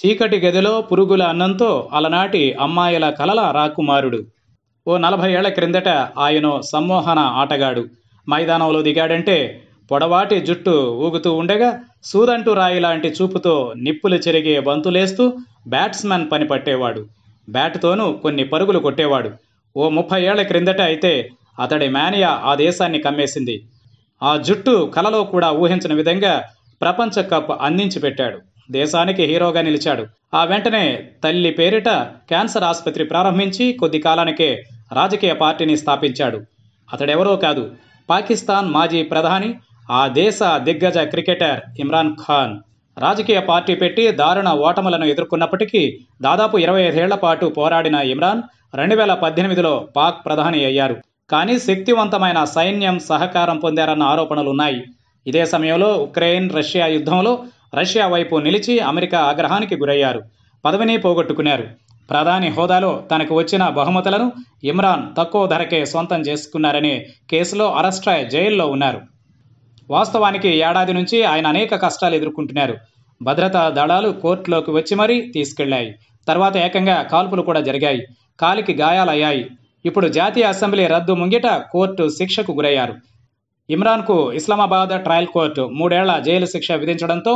చీకటి గదిలో పురుగుల అన్నంతో అలనాటి అమ్మాయిల కలల రాకుమారుడు ఓ నలభై ఏళ్ల క్రిందట ఆయన సమ్మోహన ఆటగాడు మైదానంలో దిగాడంటే పొడవాటి జుట్టు ఊగుతూ ఉండగా సూదంటు రాయి లాంటి చూపుతో నిప్పులు చెరిగే బంతులేస్తూ బ్యాట్స్మెన్ పని పట్టేవాడు బ్యాట్తోనూ కొన్ని పరుగులు కొట్టేవాడు ఓ ముప్పై ఏళ్ల క్రిందట అయితే అతడి మేనియా ఆ దేశాన్ని కమ్మేసింది ఆ జుట్టు కలలో కూడా ఊహించిన విధంగా ప్రపంచ కప్ అందించి పెట్టాడు దేశానికి హీరోగా నిలిచాడు ఆ వెంటనే తల్లి పేరిట క్యాన్సర్ ఆసుపత్రి ప్రారంభించి కొద్ది కాలానికే రాజకీయ పార్టీని స్థాపించాడు అతడెవరో కాదు పాకిస్తాన్ మాజీ ప్రధాని ఆ దేశ దిగ్గజ క్రికెటర్ ఇమ్రాన్ ఖాన్ రాజకీయ పార్టీ పెట్టి దారుణ ఓటములను ఎదుర్కొన్నప్పటికీ దాదాపు ఇరవై ఐదేళ్ల పాటు పోరాడిన ఇమ్రాన్ రెండు వేల పద్దెనిమిదిలో పాక్ ప్రధాని అయ్యారు కానీ శక్తివంతమైన సైన్యం సహకారం పొందారన్న ఆరోపణలున్నాయి ఇదే సమయంలో ఉక్రెయిన్ రష్యా యుద్ధంలో రష్యా వైపు నిలిచి అమెరికా ఆగ్రహానికి గురయ్యారు పదవిని పోగొట్టుకున్నారు ప్రధాని హోదాలో తనకు వచ్చిన బహుమతులను ఇమ్రాన్ తక్కువ ధరకే సొంతం చేసుకున్నారనే కేసులో అరెస్ట్ అయి జైల్లో ఉన్నారు వాస్తవానికి ఏడాది నుంచి ఆయన అనేక కష్టాలు ఎదుర్కొంటున్నారు భద్రతా దళాలు కోర్టులోకి వచ్చి మరీ తీసుకెళ్లాయి తర్వాత ఏకంగా కాల్పులు కూడా జరిగాయి కాలికి గాయాలయ్యాయి ఇప్పుడు జాతీయ అసెంబ్లీ రద్దు ముంగిట కోర్టు శిక్షకు గురయ్యారు ఇమ్రాన్కు ఇస్లామాబాద్ ట్రయల్ కోర్టు మూడేళ్ల జైలు శిక్ష విధించడంతో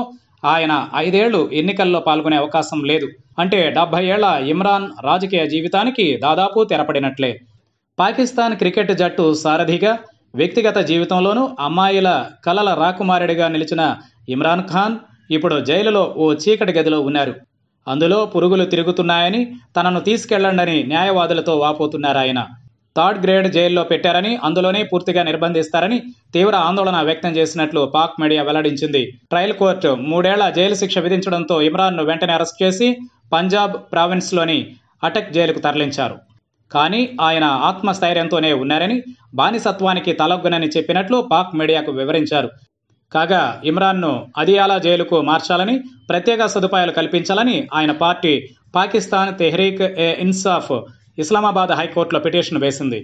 ఆయన ఐదేళ్లు ఎన్నికల్లో పాల్గొనే అవకాశం లేదు అంటే డెబ్బై ఏళ్ల ఇమ్రాన్ రాజకీయ జీవితానికి దాదాపు తెరపడినట్లే పాకిస్తాన్ క్రికెట్ జట్టు సారథిగా వ్యక్తిగత జీవితంలోనూ అమ్మాయిల కలల రాకుమారుడిగా నిలిచిన ఇమ్రాన్ ఖాన్ ఇప్పుడు జైలులో ఓ చీకటి గదిలో ఉన్నారు అందులో పురుగులు తిరుగుతున్నాయని తనను తీసుకెళ్లండని న్యాయవాదులతో వాపోతున్నారాయన థర్డ్ గ్రేడ్ జైల్లో పెట్టారని అందులోనే పూర్తిగా నిర్బంధిస్తారని తీవ్ర ఆందోళన వ్యక్తం చేసినట్లు పాక్ మీడియా వెల్లడించింది ట్రయల్ కోర్టు మూడేళ్ల జైలు శిక్ష విధించడంతో ఇమ్రాన్ను వెంటనే అరెస్ట్ చేసి పంజాబ్ ప్రావిన్స్లోని అటక్ జైలుకు తరలించారు కానీ ఆయన ఆత్మస్థైర్యంతోనే ఉన్నారని బానిసత్వానికి తలొగ్గునని చెప్పినట్లు పాక్ మీడియాకు వివరించారు కాగా ఇమ్రాన్ను అదియాలా జైలుకు మార్చాలని ప్రత్యేక సదుపాయాలు కల్పించాలని ఆయన పార్టీ పాకిస్తాన్ తెహ్రీక్ ఏ ఇన్సాఫ్ ఇస్లామాబాద్ హైకోర్టులో పిటిషన్ వేసింది